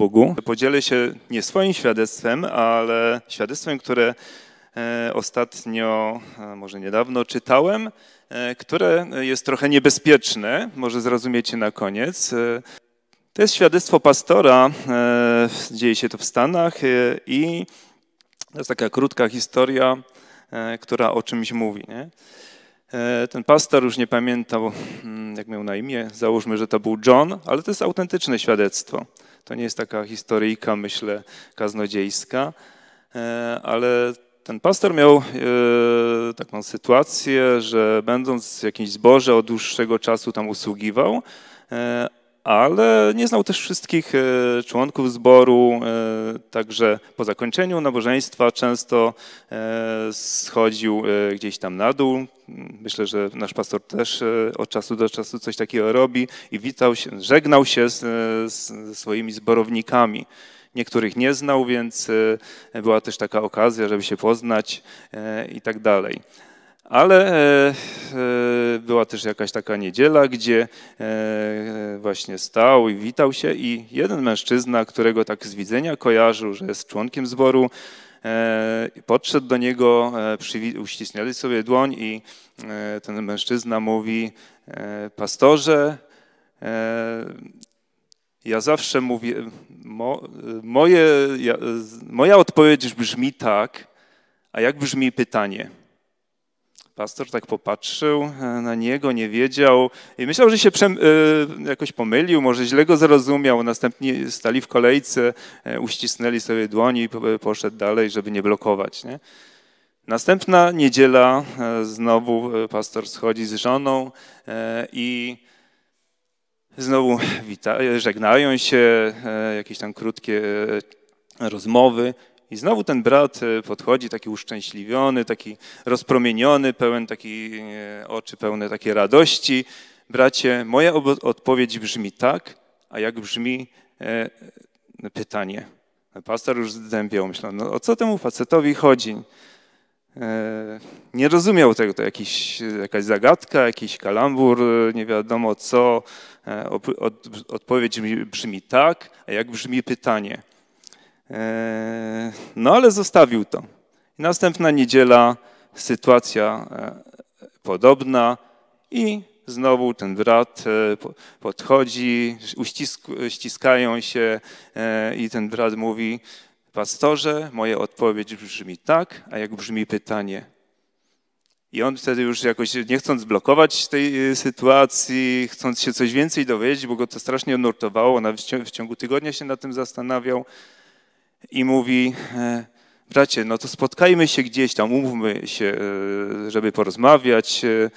Bogu. Podzielę się nie swoim świadectwem, ale świadectwem, które e, ostatnio, e, może niedawno czytałem, e, które jest trochę niebezpieczne, może zrozumiecie na koniec. To jest świadectwo pastora, dzieje się to w Stanach i to jest taka krótka historia, która o czymś mówi. Nie? Ten pastor już nie pamiętał, mm, jak miał na imię, załóżmy, że to był John, ale to jest autentyczne świadectwo. To nie jest taka historyjka, myślę, kaznodziejska, e, ale ten pastor miał e, taką sytuację, że będąc w jakimś zborze od dłuższego czasu tam usługiwał, e, ale nie znał też wszystkich e, członków zboru, e, także po zakończeniu nabożeństwa często e, schodził gdzieś tam na dół. Myślę, że nasz pastor też od czasu do czasu coś takiego robi i witał się, żegnał się ze swoimi zborownikami. Niektórych nie znał, więc była też taka okazja, żeby się poznać i tak dalej. Ale e, e, była też jakaś taka niedziela, gdzie e, właśnie stał i witał się i jeden mężczyzna, którego tak z widzenia kojarzył, że jest członkiem zboru, podszedł do niego, uścisnęli sobie dłoń i ten mężczyzna mówi, pastorze, ja zawsze mówię, moje, moja odpowiedź brzmi tak, a jak brzmi pytanie? Pastor tak popatrzył e, na niego, nie wiedział i myślał, że się e, jakoś pomylił, może źle go zrozumiał. Następnie stali w kolejce, e, uścisnęli sobie dłoni i poszedł dalej, żeby nie blokować. Nie? Następna niedziela znowu pastor schodzi z żoną i znowu wita, żegnają się, jakieś tam krótkie rozmowy. I znowu ten brat e, podchodzi taki uszczęśliwiony, taki rozpromieniony, pełen taki e, oczy pełne takiej radości. Bracie, moja odpowiedź brzmi tak, a jak brzmi e, pytanie. Pastor już zdębiał, myślał, no o co temu facetowi chodzi? E, nie rozumiał tego, to jakiś, jakaś zagadka, jakiś kalambur, nie wiadomo co. odpowiedź brzmi tak, a jak brzmi pytanie. Eee, no ale zostawił to. Następna niedziela sytuacja eee, podobna i znowu ten brat e, podchodzi, uścisk, ściskają się e, i ten brat mówi, pastorze, moja odpowiedź brzmi tak, a jak brzmi pytanie? I on wtedy już jakoś, nie chcąc blokować tej e, sytuacji, chcąc się coś więcej dowiedzieć, bo go to strasznie nurtowało, on w ciągu tygodnia się na tym zastanawiał, i mówi, e, bracie, no to spotkajmy się gdzieś tam, umówmy się, e, żeby porozmawiać. E,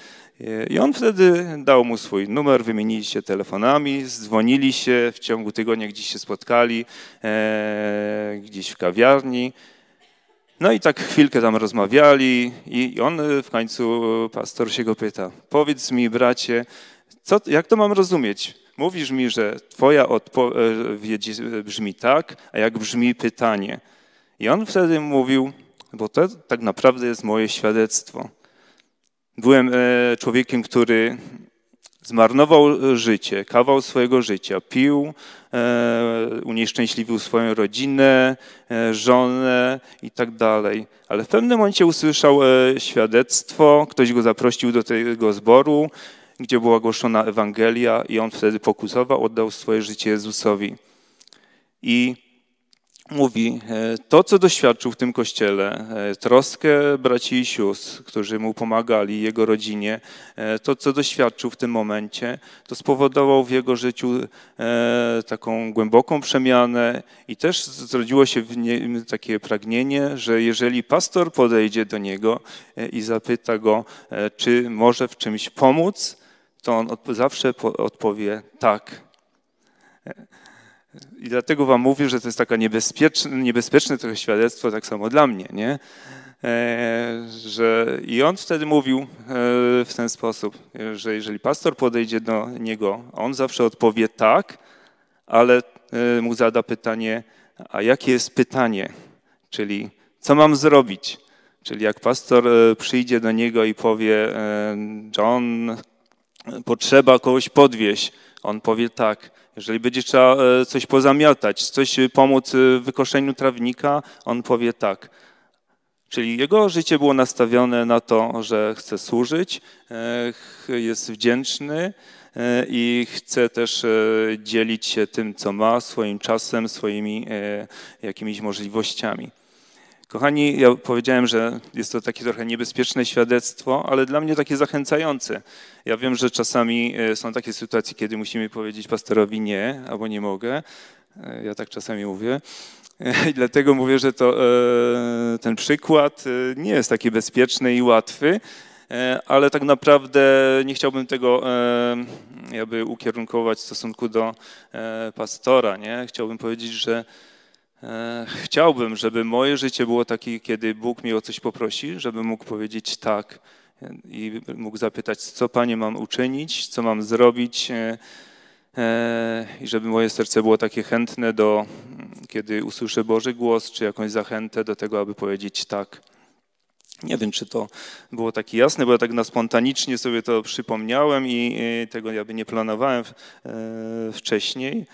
I on wtedy dał mu swój numer, wymienili się telefonami, zdzwonili się w ciągu tygodnia, gdzieś się spotkali, gdzieś w kawiarni. No i tak chwilkę tam rozmawiali i on w końcu, pastor się go pyta, powiedz mi bracie, co, jak to mam rozumieć? Mówisz mi, że twoja odpowiedź brzmi tak, a jak brzmi pytanie. I on wtedy mówił, bo to tak naprawdę jest moje świadectwo. Byłem e, człowiekiem, który zmarnował życie, kawał swojego życia, pił, e, unieszczęśliwił swoją rodzinę, e, żonę i tak dalej. Ale w pewnym momencie usłyszał świadectwo, ktoś go zaprosił do tego zboru gdzie była głoszona Ewangelia i on wtedy pokusował, oddał swoje życie Jezusowi. I mówi, e, to co doświadczył w tym kościele, e, troskę braci i sióstr, którzy mu pomagali, jego rodzinie, e, to co doświadczył w tym momencie, to spowodowało w jego życiu taką głęboką przemianę i też zrodziło się w nim takie pragnienie, że jeżeli pastor podejdzie do niego i zapyta go, czy może w czymś pomóc, to on zawsze odpowie tak. I dlatego wam mówię, że to jest taka niebezpieczne, niebezpieczne trochę świadectwo, tak samo dla mnie, nie? E, że I on wtedy mówił e, w ten sposób, że jeżeli pastor podejdzie do niego, on zawsze odpowie tak, ale e, mu zada pytanie, a jakie jest pytanie? Czyli co mam zrobić? Czyli jak pastor e, przyjdzie do niego i powie, e, John, potrzeba kogoś podwieźć, on powie tak. Jeżeli będzie trzeba e, coś pozamiatać, coś e, pomóc e, w wykoszeniu trawnika, on powie tak. Czyli jego życie było nastawione na to, że chce służyć, jest wdzięczny i chce też dzielić się tym, co ma, swoim czasem, swoimi jakimiś możliwościami. Kochani, ja powiedziałem, że jest to takie trochę niebezpieczne świadectwo, ale dla mnie takie zachęcające. Ja wiem, że czasami e, są takie sytuacje, kiedy musimy powiedzieć pastorowi nie albo nie mogę. E, ja tak czasami mówię. E, I dlatego mówię, że to, ten przykład nie jest taki bezpieczny i łatwy, ale tak naprawdę nie chciałbym tego jakby ukierunkować w stosunku do pastora. Nie? Chciałbym powiedzieć, że E, chciałbym, żeby moje życie było takie, kiedy Bóg mnie o coś poprosi, żebym mógł powiedzieć tak e, i mógł zapytać, co Panie mam uczynić, co mam zrobić, e, i żeby moje serce było takie chętne do, kiedy usłyszę Boży głos, czy jakąś zachętę do tego, aby powiedzieć tak. Nie wiem, czy to było takie jasne, bo ja tak na spontanicznie sobie to przypomniałem i tego nie planowałem wcześniej.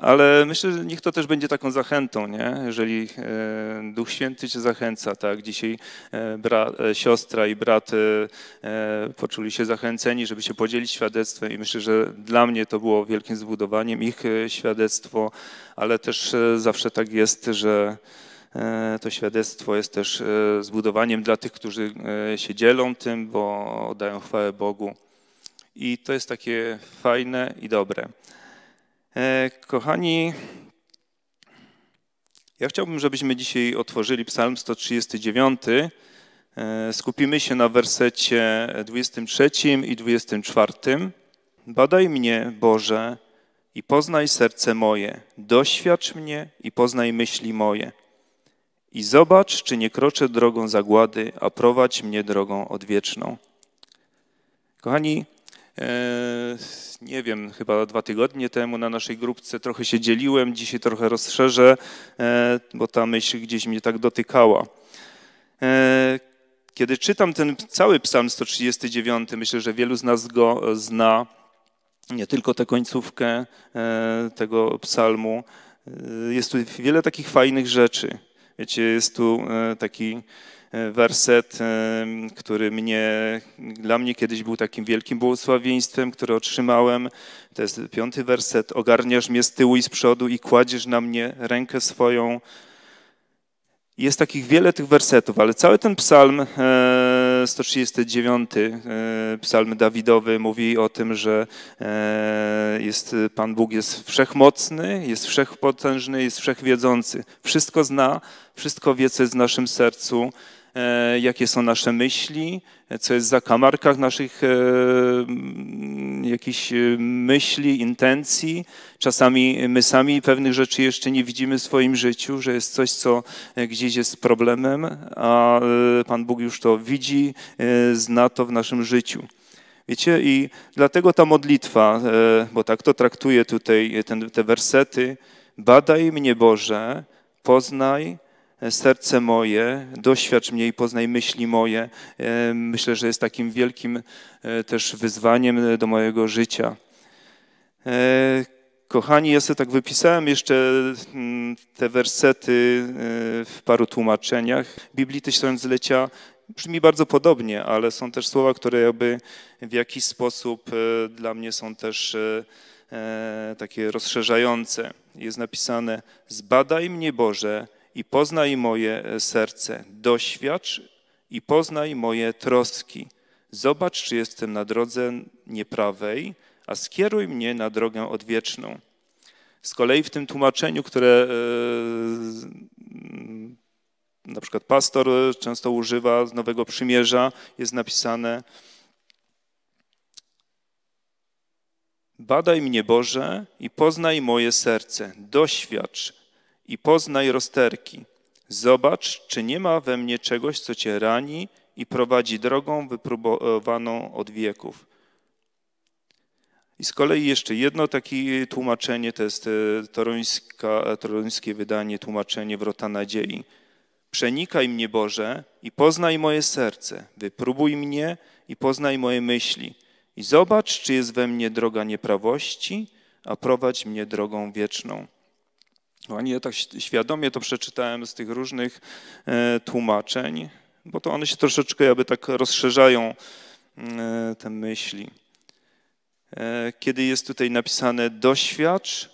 Ale myślę, że niech to też będzie taką zachętą, nie? jeżeli e, Duch Święty cię zachęca. Tak? Dzisiaj e, e, siostra i brat poczuli się zachęceni, żeby się podzielić świadectwem i myślę, że dla mnie to było wielkim zbudowaniem ich świadectwo, ale też zawsze tak jest, że to świadectwo jest też zbudowaniem dla tych, którzy się dzielą tym, bo dają chwałę Bogu. I to jest takie fajne i dobre. E, kochani, ja chciałbym, żebyśmy dzisiaj otworzyli Psalm 139. E, skupimy się na wersecie 23 i 24. Badaj mnie, Boże, i poznaj serce moje, doświadcz mnie i poznaj myśli moje. I zobacz, czy nie kroczę drogą zagłady, a prowadź mnie drogą odwieczną. Kochani, E, nie wiem, chyba dwa tygodnie temu na naszej grupce trochę się dzieliłem, dzisiaj trochę rozszerzę, e, bo ta myśl gdzieś mnie tak dotykała. E, kiedy czytam ten cały psalm 139, myślę, że wielu z nas go zna, nie tylko tę końcówkę tego psalmu. Jest tu wiele takich fajnych rzeczy. Wiecie, jest tu taki E, werset, e, który mnie, dla mnie kiedyś był takim wielkim błogosławieństwem, które otrzymałem. To jest piąty werset. Ogarniasz mnie z tyłu i z przodu i kładziesz na mnie rękę swoją. Jest takich wiele tych wersetów, ale cały ten psalm 139, e, psalm Dawidowy mówi o tym, że jest, Pan Bóg jest wszechmocny, jest wszechpotężny, jest wszechwiedzący. Wszystko zna, wszystko wie, co jest w naszym sercu E, jakie są nasze myśli, co jest w zakamarkach naszych e, jakichś e, myśli, intencji. Czasami my sami pewnych rzeczy jeszcze nie widzimy w swoim życiu, że jest coś, co gdzieś jest problemem, a Pan Bóg już to widzi, zna to w naszym życiu. Wiecie, i dlatego ta modlitwa, bo tak to traktuje tutaj ten, te wersety, badaj mnie Boże, poznaj, serce moje, doświadcz mnie i poznaj myśli moje. E, myślę, że jest takim wielkim e, też wyzwaniem e, do mojego życia. Kochani, ja sobie tak wypisałem jeszcze mm, te wersety w paru tłumaczeniach. Biblii Tysiąclecia brzmi bardzo podobnie, ale są też słowa, które jakby w jakiś sposób dla mnie są też takie rozszerzające. Jest napisane: Zbadaj mnie, Boże, i poznaj moje e, serce, doświadcz i poznaj moje troski. Zobacz, czy jestem na drodze nieprawej, a skieruj mnie na drogę odwieczną. Z kolei w tym tłumaczeniu, które e, mm, na przykład pastor e, często używa z Nowego Przymierza, jest napisane: Badaj mnie, Boże, i poznaj moje serce, doświadcz i poznaj rozterki. Zobacz, czy nie ma we mnie czegoś, co cię rani i prowadzi drogą wypróbowaną od wieków. I z kolei jeszcze jedno takie tłumaczenie, to jest e, toruńska, e, toruńskie wydanie, tłumaczenie Wrota Nadziei. Przenikaj mnie, Boże, i poznaj moje serce. Wypróbuj mnie i poznaj moje myśli. I zobacz, czy jest we mnie droga nieprawości, a prowadź mnie drogą wieczną ja tak świadomie to przeczytałem z tych różnych e, tłumaczeń, bo to one się troszeczkę jakby tak rozszerzają e, te myśli. E, kiedy jest tutaj napisane doświadcz,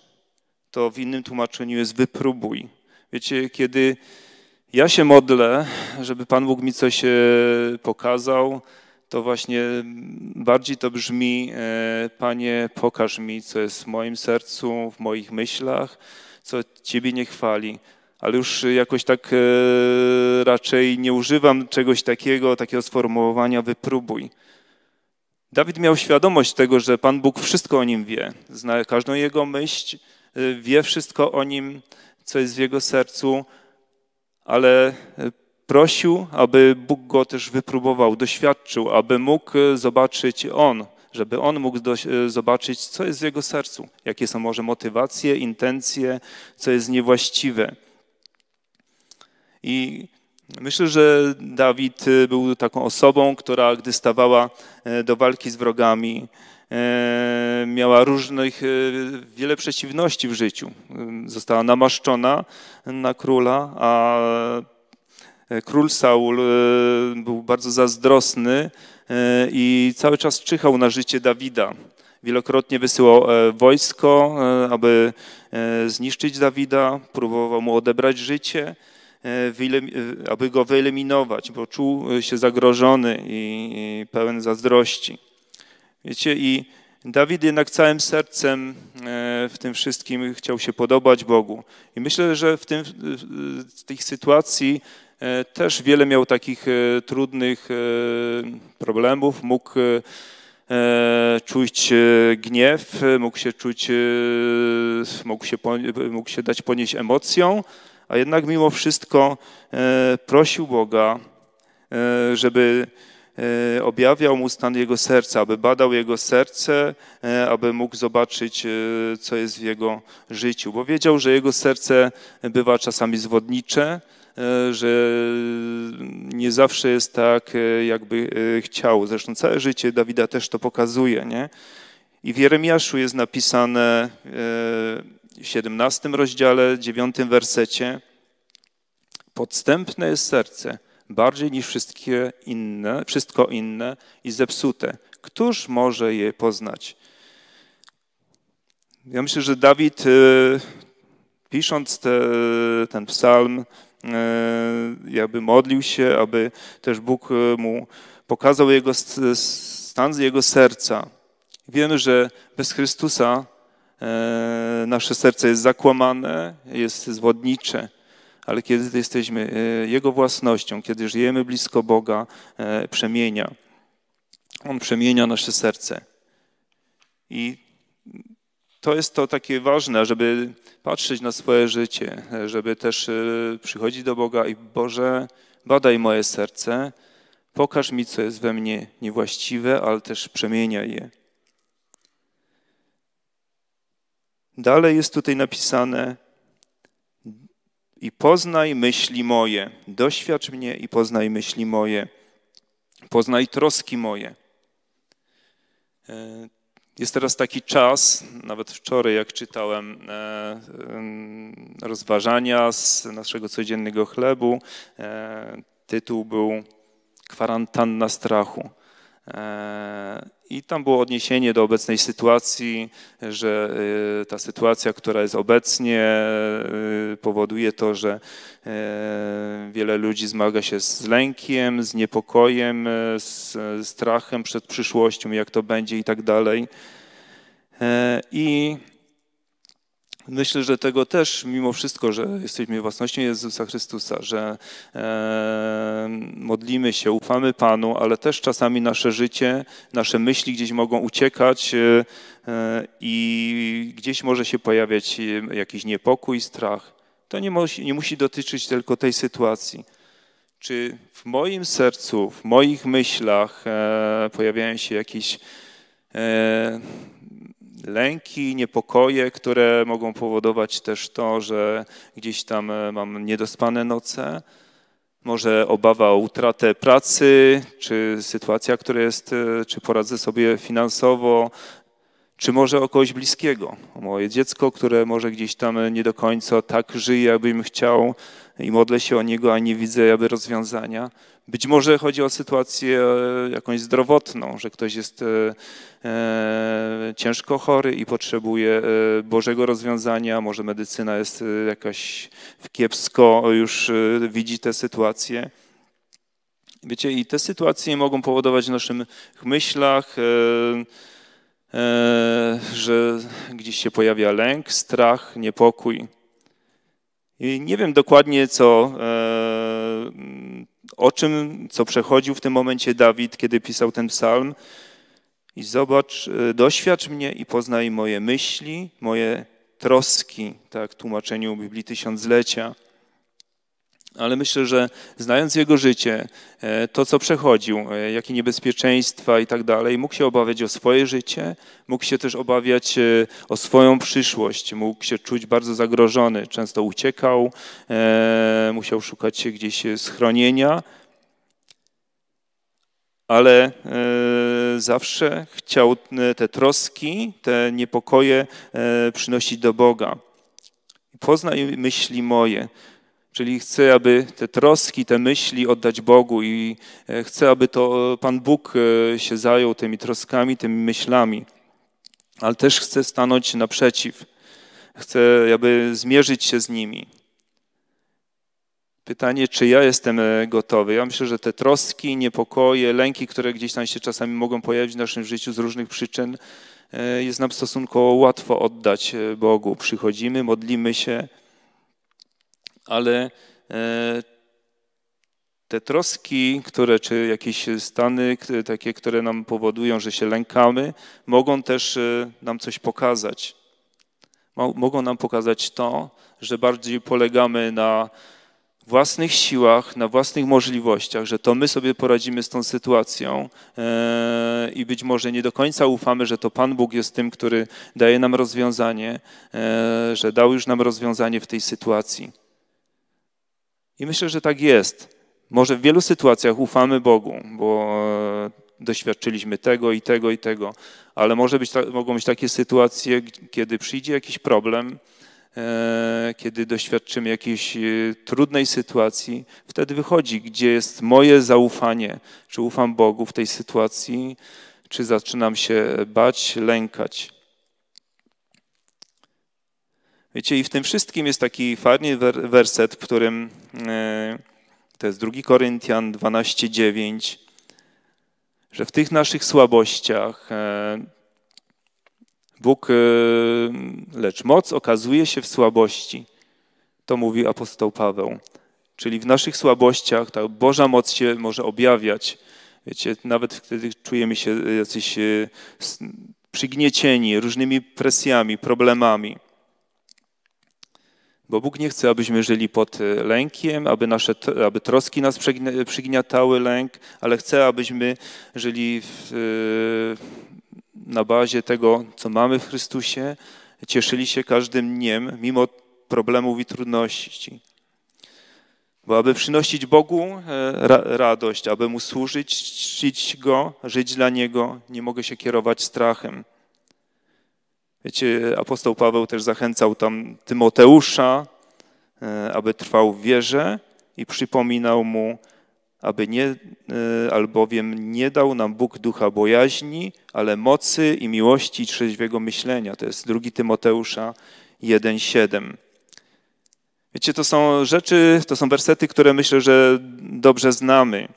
to w innym tłumaczeniu jest wypróbuj. Wiecie, kiedy ja się modlę, żeby Pan Bóg mi coś pokazał, to właśnie bardziej to brzmi: Panie, pokaż mi, co jest w moim sercu, w moich myślach co Ciebie nie chwali, ale już y, jakoś tak e, raczej nie używam czegoś takiego, takiego sformułowania wypróbuj. Dawid miał świadomość tego, że Pan Bóg wszystko o nim wie, zna każdą jego myśl, y, wie wszystko o nim, co jest w jego sercu, ale prosił, aby Bóg go też wypróbował, doświadczył, aby mógł zobaczyć on żeby on mógł do, e, zobaczyć, co jest w jego sercu, jakie są może motywacje, intencje, co jest niewłaściwe. I myślę, że Dawid e, był taką osobą, która gdy stawała e, do walki z wrogami, miała różnych, wiele przeciwności w życiu. Została namaszczona na króla, a król Saul był bardzo zazdrosny i cały czas czyhał na życie Dawida. Wielokrotnie wysyłał e, wojsko, e, aby e, zniszczyć Dawida, próbował mu odebrać życie, aby go wyeliminować, bo czuł się zagrożony i pełen zazdrości. Wiecie, i Dawid jednak całym sercem w tym wszystkim chciał się podobać Bogu. I myślę, że w, tym, w tych sytuacji E, też wiele miał takich e, trudnych e, problemów, mógł czuć gniew, mógł się czuć, mógł się, mógł się dać ponieść emocją, a jednak mimo wszystko prosił Boga, żeby objawiał mu stan jego serca, aby badał jego serce, aby mógł zobaczyć, co jest w jego życiu, bo wiedział, że jego serce bywa czasami zwodnicze, E, że nie zawsze jest tak, e, jakby e, chciał. Zresztą całe życie Dawida też to pokazuje. Nie? I w Jeremiaszu jest napisane w 17 rozdziale, 9 wersecie, podstępne jest serce, bardziej niż wszystkie inne, wszystko inne i zepsute. Któż może je poznać? Ja myślę, że Dawid, pisząc te, ten psalm, E, jakby modlił się, aby też Bóg e, mu pokazał jego stan jego serca. Wiemy, że bez Chrystusa e, nasze serce jest zakłamane, jest zwodnicze, ale kiedy jesteśmy Jego własnością, kiedy żyjemy blisko Boga, przemienia. On przemienia nasze serce. I to jest to takie ważne, żeby patrzeć na swoje życie, żeby też e, przychodzić do Boga i Boże, badaj moje serce, pokaż mi, co jest we mnie niewłaściwe, ale też przemieniaj je. Dalej jest tutaj napisane i poznaj myśli moje, doświadcz mnie i poznaj myśli moje, poznaj troski moje. E, jest teraz taki czas, nawet wczoraj jak czytałem e, e, rozważania z naszego codziennego chlebu, e, tytuł był Kwarantanna strachu. I tam było odniesienie do obecnej sytuacji, że y, ta sytuacja, która jest obecnie, y, powoduje to, że y, wiele ludzi zmaga się z lękiem, z niepokojem, z strachem przed przyszłością, jak to będzie i tak dalej. I Myślę, że tego też mimo wszystko, że jesteśmy własnością Jezusa Chrystusa, że e, modlimy się, ufamy Panu, ale też czasami nasze życie, nasze myśli gdzieś mogą uciekać e, i gdzieś może się pojawiać jakiś niepokój, strach. To nie, musi, nie musi dotyczyć tylko tej sytuacji. Czy w moim sercu, w moich myślach e, pojawiają się jakieś e, lęki, niepokoje, które mogą powodować też to, że gdzieś tam e, mam niedospane noce, może obawa o utratę pracy, czy sytuacja, która jest, e, czy poradzę sobie finansowo, czy może o kogoś bliskiego, o moje dziecko, które może gdzieś tam e, nie do końca tak żyje, jakbym chciał i modlę się o niego, a nie widzę jakby rozwiązania. Być może chodzi o sytuację e, jakąś zdrowotną, że ktoś jest e, e, ciężko chory i potrzebuje Bożego rozwiązania, może medycyna jest jakaś w kiepsko, już widzi tę sytuację. Wiecie, i te sytuacje mogą powodować w naszych myślach, że gdzieś się pojawia lęk, strach, niepokój. I nie wiem dokładnie, co o czym, co przechodził w tym momencie Dawid, kiedy pisał ten psalm. I zobacz, y, doświadcz mnie i poznaj moje myśli, moje troski, tak w tłumaczeniu Biblii Tysiąclecia ale myślę, że znając jego życie, e, to co przechodził, e, jakie niebezpieczeństwa i tak dalej, mógł się obawiać o swoje życie, mógł się też obawiać e, o swoją przyszłość, mógł się czuć bardzo zagrożony, często uciekał, musiał szukać się gdzieś schronienia, ale zawsze chciał te troski, te niepokoje przynosić do Boga. Poznaj myśli moje Czyli chcę, aby te troski, te myśli oddać Bogu i e, chcę, aby to e, Pan Bóg e, się zajął tymi troskami, tymi myślami. Ale też chcę stanąć naprzeciw. Chcę, aby zmierzyć się z nimi. Pytanie, czy ja jestem gotowy? Ja myślę, że te troski, niepokoje, lęki, które gdzieś tam się czasami mogą pojawić w naszym życiu z różnych przyczyn, jest nam stosunkowo łatwo oddać Bogu. Przychodzimy, modlimy się ale e, te troski, które, czy jakieś stany takie, które nam powodują, że się lękamy, mogą też e, nam coś pokazać. Mogą nam pokazać to, że bardziej polegamy na własnych siłach, na własnych możliwościach, że to my sobie poradzimy z tą sytuacją e, i być może nie do końca ufamy, że to Pan Bóg jest tym, który daje nam rozwiązanie, że dał już nam rozwiązanie w tej sytuacji. I myślę, że tak jest. Może w wielu sytuacjach ufamy Bogu, bo e, doświadczyliśmy tego i tego i tego, ale może być, mogą być takie sytuacje, kiedy przyjdzie jakiś problem, e, kiedy doświadczymy jakiejś e, trudnej sytuacji, wtedy wychodzi, gdzie jest moje zaufanie, czy ufam Bogu w tej sytuacji, czy zaczynam się bać, lękać. Wiecie, i w tym wszystkim jest taki fajny werset, w którym e, to jest 2 Koryntian 12:9, że w tych naszych słabościach e, Bóg, e, lecz moc okazuje się w słabości. To mówi apostoł Paweł. Czyli w naszych słabościach ta Boża moc się może objawiać. Wiecie, nawet wtedy czujemy się jacyś przygniecieni różnymi presjami, problemami. Bo Bóg nie chce, abyśmy żyli pod e, lękiem, aby, nasze, aby troski nas przygniatały lęk, ale chce, abyśmy żyli w, e, na bazie tego, co mamy w Chrystusie, cieszyli się każdym dniem, mimo problemów i trudności. Bo aby przynosić Bogu e, radość, aby Mu służyć, czcić Go, żyć dla Niego, nie mogę się kierować strachem. Wiecie, apostoł Paweł też zachęcał tam Tymoteusza, e, aby trwał w wierze i przypominał mu, aby nie, e, albowiem nie dał nam Bóg ducha bojaźni, ale mocy i miłości i trzeźwiego myślenia. To jest drugi Tymoteusza 1,7. Wiecie, to są rzeczy, to są wersety, które myślę, że dobrze znamy.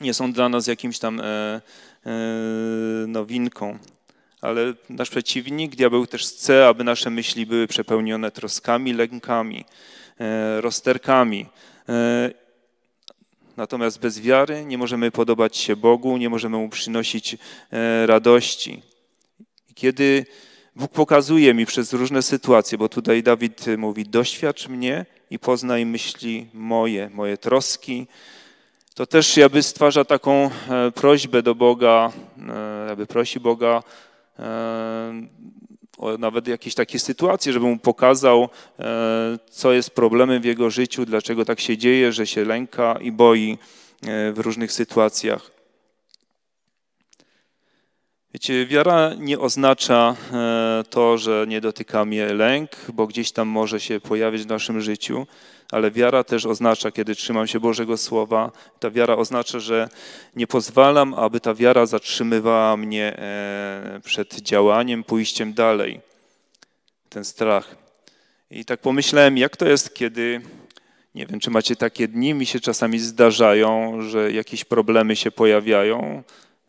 Nie są dla nas jakimś tam e, nowinką ale nasz przeciwnik, diabeł też chce, aby nasze myśli były przepełnione troskami, lękami, e, rozterkami. E, natomiast bez wiary nie możemy podobać się Bogu, nie możemy mu przynosić e, radości. Kiedy Bóg pokazuje mi przez różne sytuacje, bo tutaj Dawid mówi: Doświadcz mnie i poznaj myśli moje, moje troski. To też jakby stwarza taką prośbę do Boga, aby prosi Boga E, nawet jakieś takie sytuacje, żeby mu pokazał, e, co jest problemem w jego życiu, dlaczego tak się dzieje, że się lęka i boi e, w różnych sytuacjach. Wiecie, wiara nie oznacza e, to, że nie dotyka mnie lęk, bo gdzieś tam może się pojawić w naszym życiu, ale wiara też oznacza, kiedy trzymam się Bożego Słowa, ta wiara oznacza, że nie pozwalam, aby ta wiara zatrzymywała mnie e, przed działaniem, pójściem dalej. Ten strach. I tak pomyślałem, jak to jest, kiedy nie wiem, czy macie takie dni, mi się czasami zdarzają, że jakieś problemy się pojawiają,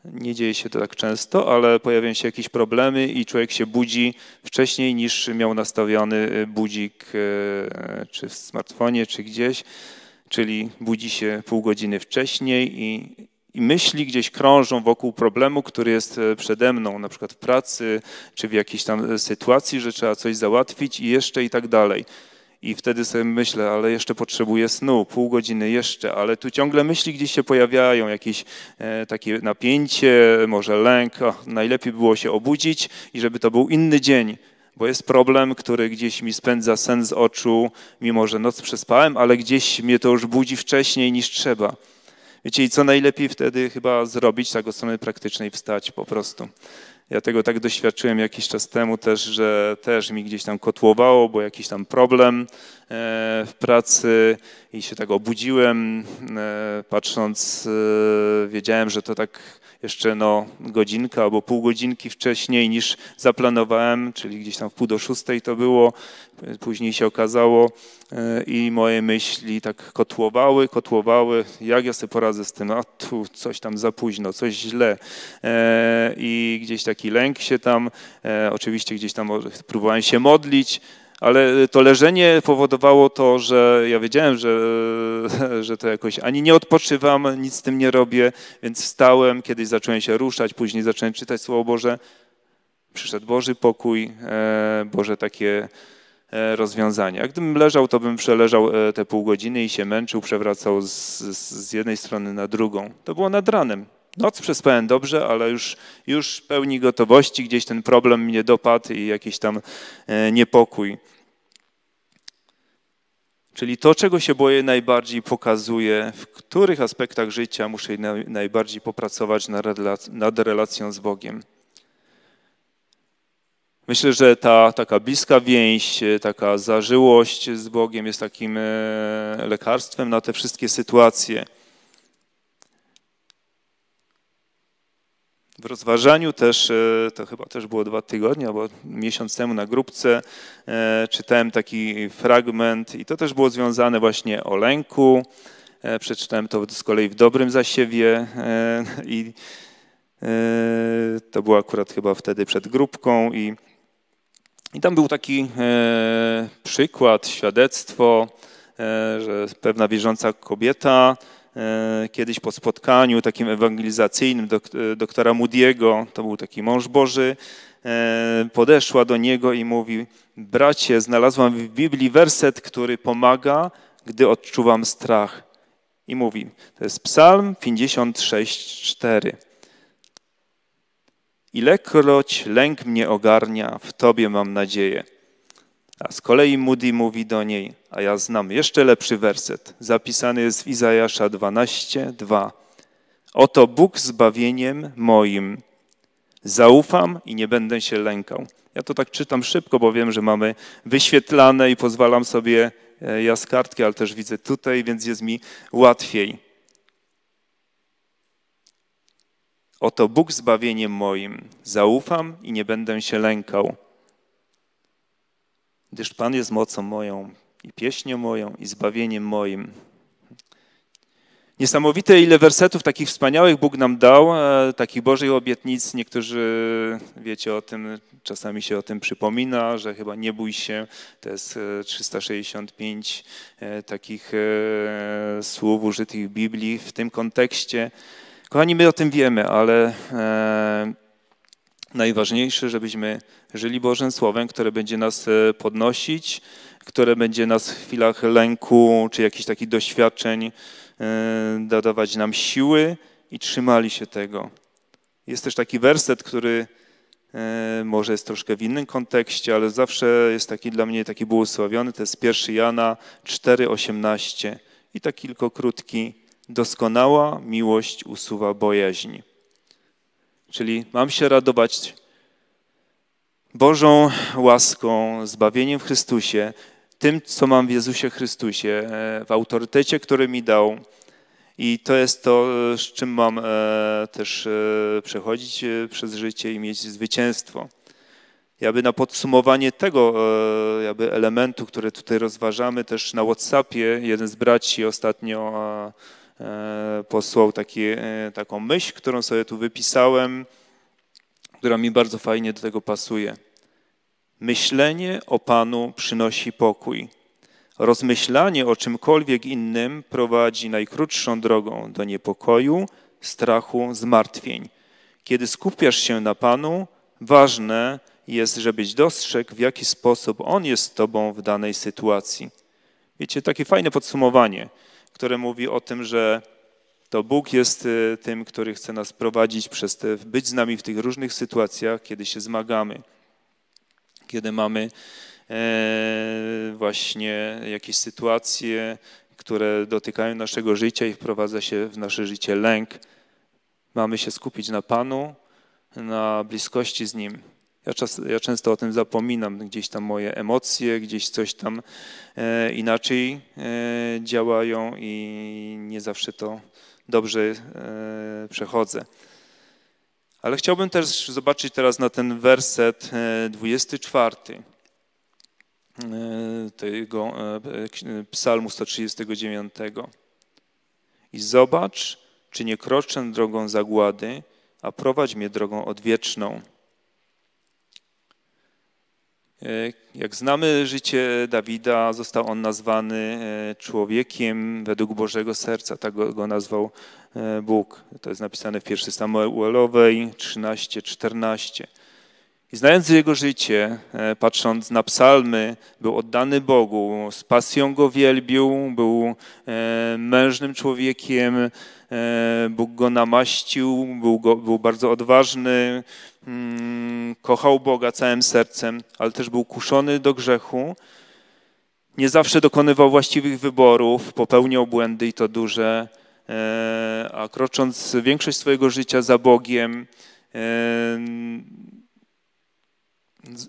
nie dzieje się to tak często, ale pojawiają się jakieś problemy i człowiek się budzi wcześniej niż miał nastawiony e, budzik e, czy w smartfonie, czy gdzieś, czyli budzi się pół godziny wcześniej i, i myśli gdzieś krążą wokół problemu, który jest e, przede mną, na przykład w pracy, czy w jakiejś tam sytuacji, że trzeba coś załatwić i jeszcze i tak dalej i wtedy sobie myślę, ale jeszcze potrzebuję snu, pół godziny jeszcze, ale tu ciągle myśli gdzieś się pojawiają, jakieś e, takie napięcie, może lęk, o, najlepiej było się obudzić i żeby to był inny dzień, bo jest problem, który gdzieś mi spędza sen z oczu, mimo że noc przespałem, ale gdzieś mnie to już budzi wcześniej niż trzeba. Wiecie, i co najlepiej wtedy chyba zrobić, tak od strony praktycznej wstać po prostu. Ja tego tak doświadczyłem jakiś czas temu też, że też mi gdzieś tam kotłowało, bo jakiś tam problem e, w pracy i się tak obudziłem, e, patrząc, e, wiedziałem, że to tak jeszcze no, godzinka albo pół godzinki wcześniej niż zaplanowałem, czyli gdzieś tam w pół do szóstej to było, e, później się okazało i moje myśli tak kotłowały, kotłowały, jak ja sobie poradzę z tym, a tu coś tam za późno, coś źle i gdzieś taki lęk się tam, oczywiście gdzieś tam próbowałem się modlić, ale y, to leżenie powodowało to, że ja wiedziałem, że, że to jakoś ani nie odpoczywam, nic z tym nie robię, więc wstałem, kiedyś zacząłem się ruszać, później zacząłem czytać Słowo Boże. Przyszedł Boży pokój, e, Boże takie e, rozwiązania. Gdybym leżał, to bym przeleżał e, te pół godziny i się męczył, przewracał z, z jednej strony na drugą. To było nad ranem noc przespałem dobrze, ale już, już pełni gotowości, gdzieś ten problem mnie dopadł i jakiś tam e, niepokój. Czyli to, czego się boję najbardziej, pokazuje, w których aspektach życia muszę najbardziej popracować nad relacją z Bogiem. Myślę, że ta taka bliska więź, e, taka zażyłość z Bogiem jest takim e, lekarstwem na te wszystkie sytuacje. w rozważaniu też, e, to chyba też było dwa tygodnie albo miesiąc temu na grupce, e, czytałem taki fragment i to też było związane właśnie o lęku. E, przeczytałem to z kolei w Dobrym Zasiewie i to było akurat chyba wtedy przed grupką i, i tam był taki przykład, świadectwo, że pewna wierząca kobieta E, kiedyś po spotkaniu takim ewangelizacyjnym e, doktora Moody'ego, to był taki mąż Boży, e, podeszła do niego i mówi: Bracie, znalazłam w Biblii werset, który pomaga, gdy odczuwam strach. I mówi: To jest Psalm 56:4. Ilekroć lęk mnie ogarnia, w Tobie mam nadzieję. A z kolei Moody mówi do niej, a ja znam jeszcze lepszy werset, zapisany jest w Izajasza 12, 2. Oto Bóg zbawieniem moim. Zaufam i nie będę się lękał. Ja to tak czytam szybko, bo wiem, że mamy wyświetlane i pozwalam sobie e, jaskartki, ale też widzę tutaj, więc jest mi łatwiej. Oto Bóg zbawieniem moim. Zaufam i nie będę się lękał gdyż Pan jest mocą moją i pieśnią moją i zbawieniem moim. Niesamowite, ile wersetów takich wspaniałych Bóg nam dał, e, takich Bożych obietnic. Niektórzy wiecie o tym, czasami się o tym przypomina, że chyba nie bój się. To jest 365 e, e, takich słów użytych w Biblii w tym kontekście. Kochani, my o tym wiemy, ale najważniejsze, żebyśmy żyli Bożym Słowem, które będzie nas e, podnosić, które będzie nas w chwilach lęku czy jakichś takich doświadczeń e, dodawać nam siły i trzymali się tego. Jest też taki werset, który e, może jest troszkę w innym kontekście, ale zawsze jest taki dla mnie taki błogosławiony, to jest 1 Jana 4,18 i tak tylko krótki. Doskonała miłość usuwa bojaźń. Czyli mam się radować Bożą łaską, zbawieniem w Chrystusie, tym, co mam w Jezusie Chrystusie, e, w autorytecie, który mi dał. I to jest to, z czym mam e, też e, przechodzić przez życie i mieć zwycięstwo. Jakby na podsumowanie tego jakby elementu, który tutaj rozważamy, też na WhatsAppie jeden z braci ostatnio E, posłał taki, e, taką myśl, którą sobie tu wypisałem, która mi bardzo fajnie do tego pasuje. Myślenie o Panu przynosi pokój. Rozmyślanie o czymkolwiek innym prowadzi najkrótszą drogą do niepokoju, strachu, zmartwień. Kiedy skupiasz się na Panu, ważne jest, żebyś dostrzegł, w jaki sposób On jest z Tobą w danej sytuacji. Wiecie, takie fajne podsumowanie które mówi o tym, że to Bóg jest y, tym, który chce nas prowadzić przez te, być z nami w tych różnych sytuacjach, kiedy się zmagamy, kiedy mamy e, właśnie jakieś sytuacje, które dotykają naszego życia i wprowadza się w nasze życie lęk. Mamy się skupić na Panu, na bliskości z Nim, ja, czas, ja często o tym zapominam, gdzieś tam moje emocje, gdzieś coś tam e, inaczej e, działają i nie zawsze to dobrze e, przechodzę. Ale chciałbym też zobaczyć teraz na ten werset 24 e, e, tego e, psalmu 139. I zobacz, czy nie kroczę drogą zagłady, a prowadź mnie drogą odwieczną. E, jak znamy życie Dawida, został on nazwany e, człowiekiem według Bożego Serca. Tak go nazwał e, Bóg. To jest napisane w 1 Samuelowej 13-14. I znając jego życie, patrząc na psalmy, był oddany Bogu, z pasją go wielbił, był mężnym człowiekiem, Bóg go namaścił, był, go, był bardzo odważny, Mm, kochał Boga całym sercem, ale też był kuszony do grzechu. Nie zawsze dokonywał właściwych wyborów, popełniał błędy i to duże, e, a krocząc większość swojego życia za Bogiem, e,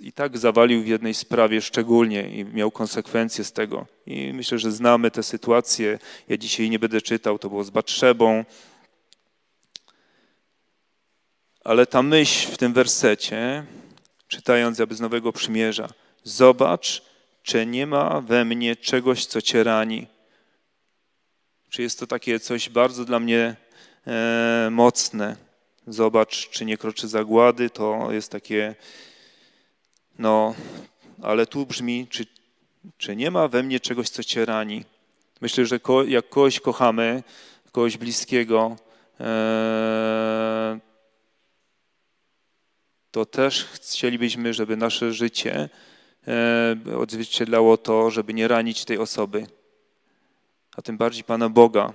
i tak zawalił w jednej sprawie szczególnie i miał konsekwencje z tego. I myślę, że znamy tę sytuację. Ja dzisiaj nie będę czytał, to było z Batrzebą, ale ta myśl w tym wersecie, czytając aby z Nowego Przymierza, zobacz, czy nie ma we mnie czegoś, co cię rani. Czy jest to takie coś bardzo dla mnie e, mocne. Zobacz, czy nie kroczy zagłady, to jest takie, no, ale tu brzmi, czy, czy nie ma we mnie czegoś, co cię rani. Myślę, że ko, jak kogoś kochamy, kogoś bliskiego, e, to też chcielibyśmy, żeby nasze życie e, odzwierciedlało to, żeby nie ranić tej osoby, a tym bardziej Pana Boga.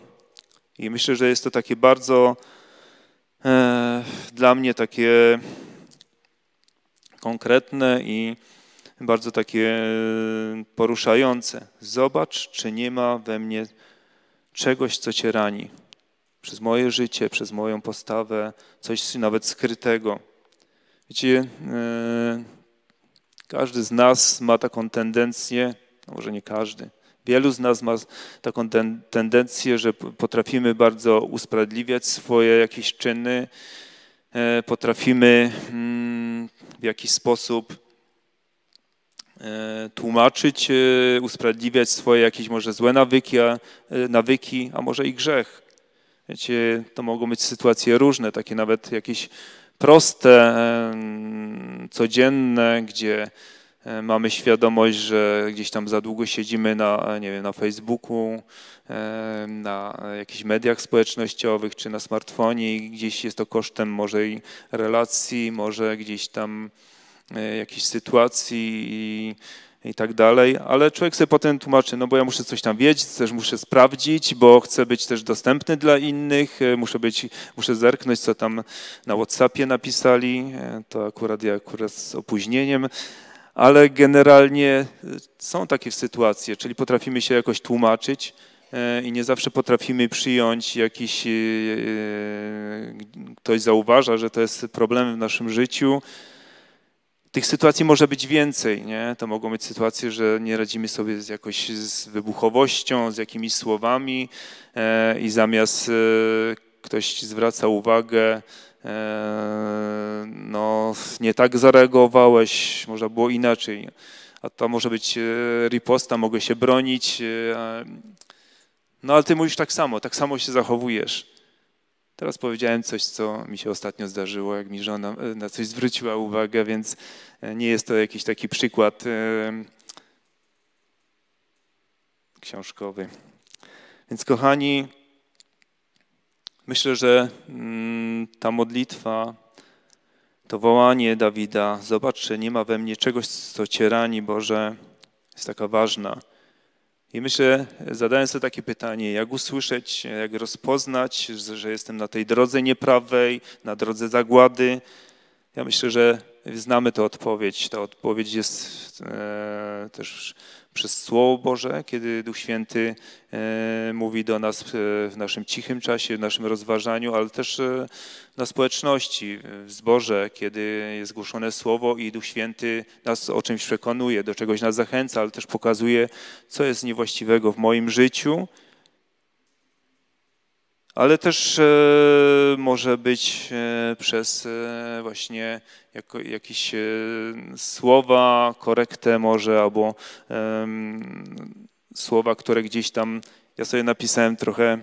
I myślę, że jest to takie bardzo e, dla mnie takie konkretne i bardzo takie e, poruszające. Zobacz, czy nie ma we mnie czegoś, co cię rani. Przez moje życie, przez moją postawę, coś nawet skrytego. Wiecie, e, każdy z nas ma taką tendencję, może nie każdy, wielu z nas ma taką tendencję, że potrafimy bardzo usprawiedliwiać swoje jakieś czyny, e, potrafimy mm, w jakiś sposób e, tłumaczyć, usprawiedliwiać swoje jakieś może złe nawyki, a, nawyki, a może i grzech. Wiecie, to mogą być sytuacje różne, takie nawet jakieś proste, codzienne, gdzie mamy świadomość, że gdzieś tam za długo siedzimy na, nie wiem, na Facebooku, na jakichś mediach społecznościowych czy na smartfonie i gdzieś jest to kosztem może i relacji, może gdzieś tam e, jakichś sytuacji i i tak dalej, ale człowiek sobie potem tłumaczy, no bo ja muszę coś tam wiedzieć, też muszę sprawdzić, bo chcę być też dostępny dla innych, e, muszę być, muszę zerknąć, co tam na Whatsappie napisali, e, to akurat ja akurat z opóźnieniem, ale generalnie e, są takie sytuacje, czyli potrafimy się jakoś tłumaczyć i nie zawsze potrafimy przyjąć jakiś, ktoś zauważa, że to jest problem w naszym życiu, tych sytuacji może być więcej, nie? To mogą być sytuacje, że nie radzimy sobie z jakoś z wybuchowością, z jakimiś słowami e, i zamiast e, ktoś zwraca uwagę, e, no nie tak zareagowałeś, można było inaczej. A to może być e, riposta, mogę się bronić. E, no ale ty mówisz tak samo, tak samo się zachowujesz. Teraz powiedziałem coś, co mi się ostatnio zdarzyło, jak mi żona e, na coś zwróciła uwagę, więc e, nie jest to jakiś taki przykład e, książkowy. Więc kochani, myślę, że mm, ta modlitwa, to wołanie Dawida, zobacz, że nie ma we mnie czegoś, co cię Boże, jest taka ważna. I myślę, zadając sobie takie pytanie, jak usłyszeć, jak rozpoznać, że jestem na tej drodze nieprawej, na drodze zagłady. Ja myślę, że znamy tę odpowiedź. Ta odpowiedź jest e, też przez Słowo Boże, kiedy Duch Święty e, mówi do nas e, w naszym cichym czasie, w naszym rozważaniu, ale też na e, społeczności, w zborze, kiedy jest głoszone Słowo i Duch Święty nas o czymś przekonuje, do czegoś nas zachęca, ale też pokazuje, co jest niewłaściwego w moim życiu, ale też e, może być e, przez e, właśnie jako, jakieś słowa, korektę może, albo słowa, które gdzieś tam, ja sobie napisałem trochę,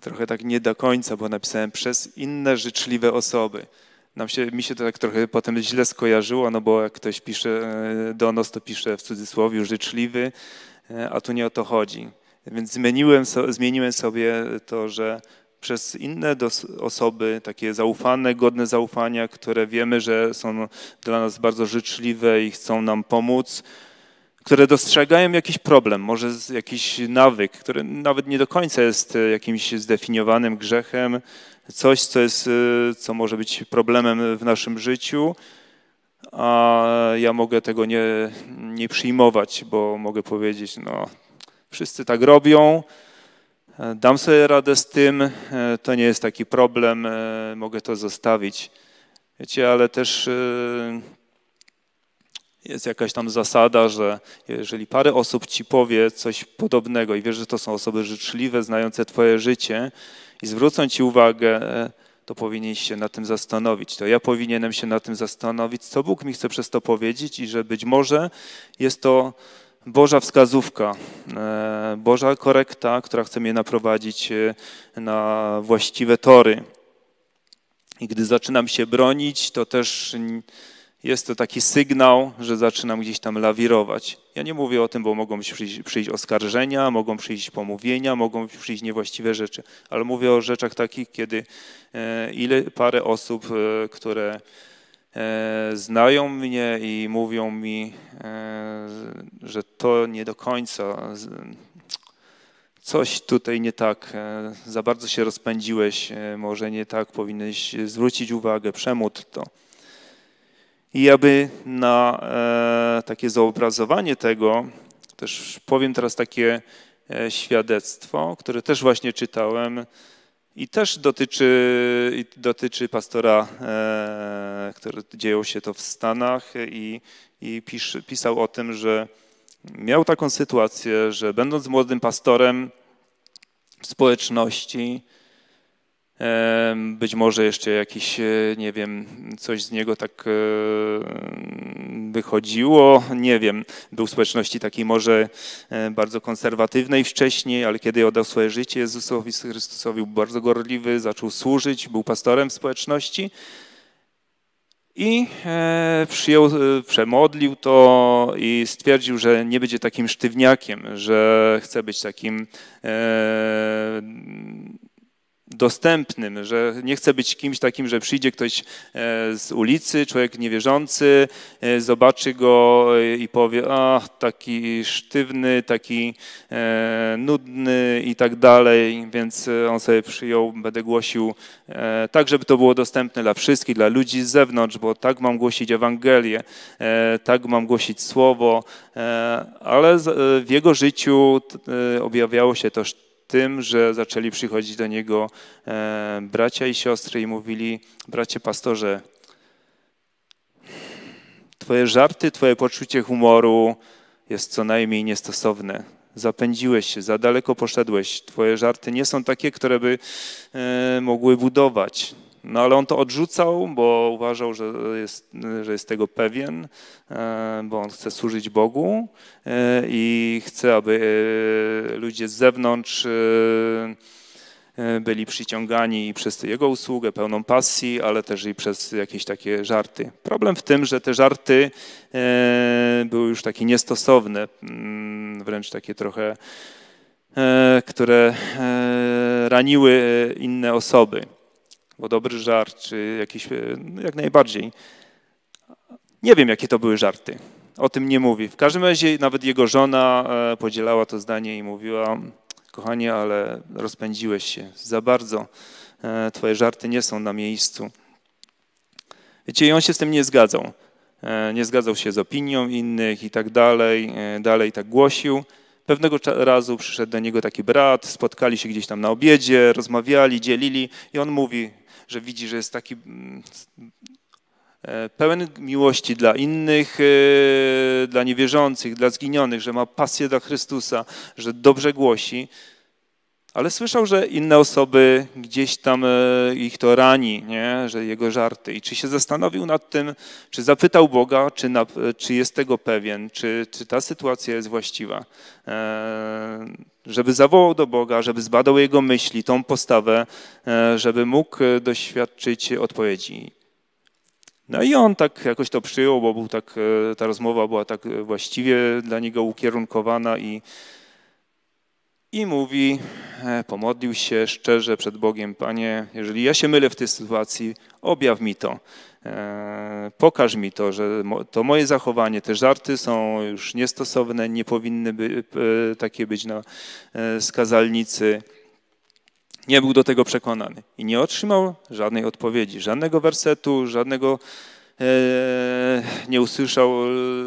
trochę tak nie do końca, bo napisałem przez inne życzliwe osoby. Nam się, mi się to tak trochę potem źle skojarzyło, no bo jak ktoś pisze do nas, to pisze w cudzysłowie życzliwy, a tu nie o to chodzi. Więc zmieniłem, zmieniłem sobie to, że przez inne osoby, takie zaufane, godne zaufania, które wiemy, że są dla nas bardzo życzliwe i chcą nam pomóc, które dostrzegają jakiś problem, może jakiś nawyk, który nawet nie do końca jest e, jakimś zdefiniowanym grzechem, coś, co, jest, e, co może być problemem w naszym życiu, a ja mogę tego nie, nie przyjmować, bo mogę powiedzieć, no Wszyscy tak robią. E, dam sobie radę z tym, e, to nie jest taki problem, e, mogę to zostawić. Wiecie, ale też jest jakaś tam zasada, że jeżeli parę osób ci powie coś podobnego i wiesz, że to są osoby życzliwe, znające Twoje życie i zwrócą ci uwagę, to powinieneś się na tym zastanowić. To ja powinienem się na tym zastanowić, co Bóg mi chce przez to powiedzieć i że być może jest to Boża wskazówka, e, Boża korekta, która chce mnie naprowadzić e, na właściwe tory. I gdy zaczynam się bronić, to też jest to taki sygnał, że zaczynam gdzieś tam lawirować. Ja nie mówię o tym, bo mogą przyjść, przyjść, oskarżenia, mogą przyjść pomówienia, mogą przyjść niewłaściwe rzeczy, ale mówię o rzeczach takich, kiedy e, ile parę osób, które E, znają mnie i mówią mi, e, że to nie do końca, coś tutaj nie tak, e, za bardzo się rozpędziłeś, może nie tak powinieneś zwrócić uwagę, przemódl to. I aby na takie zaobrazowanie tego, też powiem teraz takie świadectwo, które też właśnie czytałem, i też dotyczy, dotyczy pastora, e, który dzieją się to w Stanach i, i pisz, pisał o tym, że miał taką sytuację, że będąc młodym pastorem w społeczności, być może jeszcze jakiś, e, nie wiem, coś z niego tak e, wychodziło, nie wiem. Był w społeczności takiej może e, bardzo konserwatywnej wcześniej, ale kiedy oddał swoje życie Jezusowi Chrystusowi, był bardzo gorliwy, zaczął służyć, był pastorem w społeczności. I przyjął, przemodlił to i stwierdził, że nie będzie takim sztywniakiem, że chce być takim dostępnym, że nie chcę być kimś takim, że przyjdzie ktoś e, z ulicy, człowiek niewierzący, e, zobaczy go e, i powie, a taki sztywny, taki nudny i tak dalej, więc on sobie przyjął, będę głosił tak, żeby to było dostępne dla wszystkich, dla ludzi z zewnątrz, bo tak mam głosić Ewangelię, tak mam głosić Słowo, ale w jego życiu objawiało się też tym, że zaczęli przychodzić do niego e, bracia i siostry i mówili: Bracie pastorze, Twoje żarty, Twoje poczucie humoru jest co najmniej niestosowne. Zapędziłeś się, za daleko poszedłeś. Twoje żarty nie są takie, które by e, mogły budować. No ale on to odrzucał, bo uważał, że jest, że jest tego pewien, e, bo on chce służyć Bogu e, i chce, aby e, ludzie z zewnątrz byli przyciągani przez jego usługę, pełną pasji, ale też i przez jakieś takie żarty. Problem w tym, że te żarty były już takie niestosowne, mm, wręcz takie trochę, które raniły inne osoby bo dobry żart, czy jakiś, e, no, jak najbardziej. Nie wiem, jakie to były żarty. O tym nie mówi. W każdym razie nawet jego żona e, podzielała to zdanie i mówiła, kochanie, ale rozpędziłeś się za bardzo. E, twoje żarty nie są na miejscu. Wiecie, i on się z tym nie zgadzał. Nie zgadzał się z opinią innych i tak dalej. Dalej tak głosił. Pewnego razu przyszedł do niego taki brat, spotkali się gdzieś tam na obiedzie, rozmawiali, dzielili i on mówi, że widzi, że jest taki mm, e, pełen miłości dla innych, e, dla niewierzących, dla zginionych, że ma pasję dla Chrystusa, że dobrze głosi ale słyszał, że inne osoby gdzieś tam e, ich to rani, nie? że jego żarty. I czy się zastanowił nad tym, czy zapytał Boga, czy, na, e, czy jest tego pewien, czy, czy ta sytuacja jest właściwa. E, żeby zawołał do Boga, żeby zbadał jego myśli, tą postawę, e, żeby mógł e, doświadczyć odpowiedzi. No i on tak jakoś to przyjął, bo był tak, ta rozmowa była tak właściwie dla niego ukierunkowana i i mówi, e, pomodlił się szczerze przed Bogiem, Panie, jeżeli ja się mylę w tej sytuacji, objaw mi to. E, pokaż mi to, że to moje zachowanie, te żarty są już niestosowne, nie powinny by, e, takie być na skazalnicy. Nie był do tego przekonany i nie otrzymał żadnej odpowiedzi, żadnego wersetu, żadnego E, nie usłyszał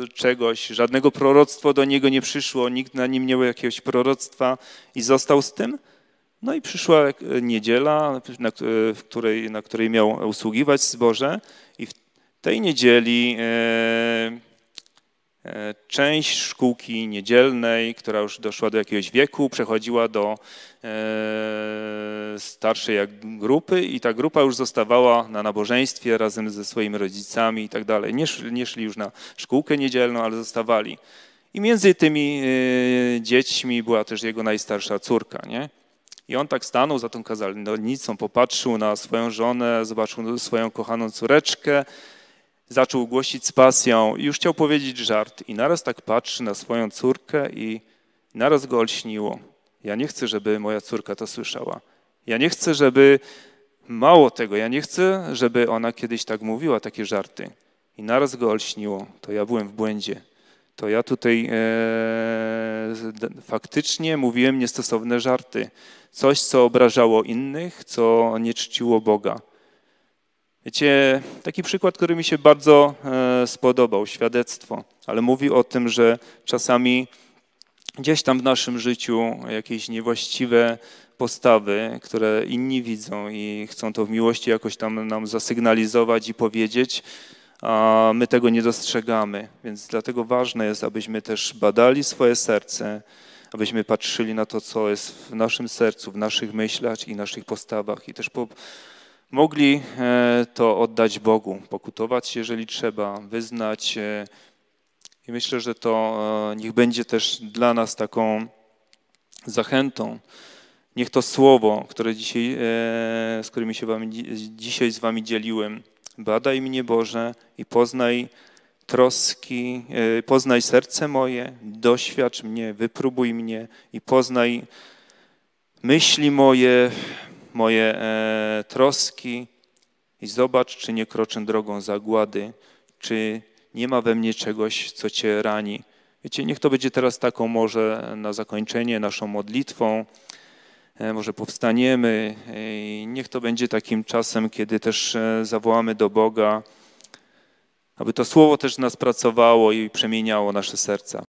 e, czegoś, żadnego proroctwo do niego nie przyszło, nikt na nim nie miał jakiegoś proroctwa i został z tym. No i przyszła e, niedziela, na, której, na której miał usługiwać zboże i w tej niedzieli E, część szkółki niedzielnej, która już doszła do jakiegoś wieku, przechodziła do e, starszej grupy i ta grupa już zostawała na nabożeństwie razem ze swoimi rodzicami i tak dalej. Nie szli już na szkółkę niedzielną, ale zostawali. I między tymi e, dziećmi była też jego najstarsza córka, nie? I on tak stanął za tą kazalnicą, popatrzył na swoją żonę, zobaczył swoją kochaną córeczkę, zaczął głosić z pasją i już chciał powiedzieć żart. I naraz tak patrzy na swoją córkę i naraz go olśniło. Ja nie chcę, żeby moja córka to słyszała. Ja nie chcę, żeby mało tego, ja nie chcę, żeby ona kiedyś tak mówiła takie żarty. I naraz go olśniło. To ja byłem w błędzie. To ja tutaj e, faktycznie mówiłem niestosowne żarty. Coś, co obrażało innych, co nie czciło Boga. Wiecie, taki przykład, który mi się bardzo e, spodobał, świadectwo, ale mówi o tym, że czasami gdzieś tam w naszym życiu jakieś niewłaściwe postawy, które inni widzą i chcą to w miłości jakoś tam nam zasygnalizować i powiedzieć, a my tego nie dostrzegamy. Więc dlatego ważne jest, abyśmy też badali swoje serce, abyśmy patrzyli na to, co jest w naszym sercu, w naszych myślach i naszych postawach i też po Mogli e, to oddać Bogu, pokutować, jeżeli trzeba, wyznać. I myślę, że to e, niech będzie też dla nas taką zachętą. Niech to słowo, które dzisiaj, e, z którymi się wami, dzisiaj z Wami dzieliłem, badaj mnie Boże i poznaj troski, poznaj serce moje, doświadcz mnie, wypróbuj mnie i poznaj myśli moje, moje e, troski i zobacz, czy nie kroczę drogą zagłady, czy nie ma we mnie czegoś, co Cię rani. Wiecie, niech to będzie teraz taką może na zakończenie naszą modlitwą. E, może powstaniemy e, i niech to będzie takim czasem, kiedy też zawołamy do Boga, aby to słowo też nas pracowało i przemieniało nasze serca.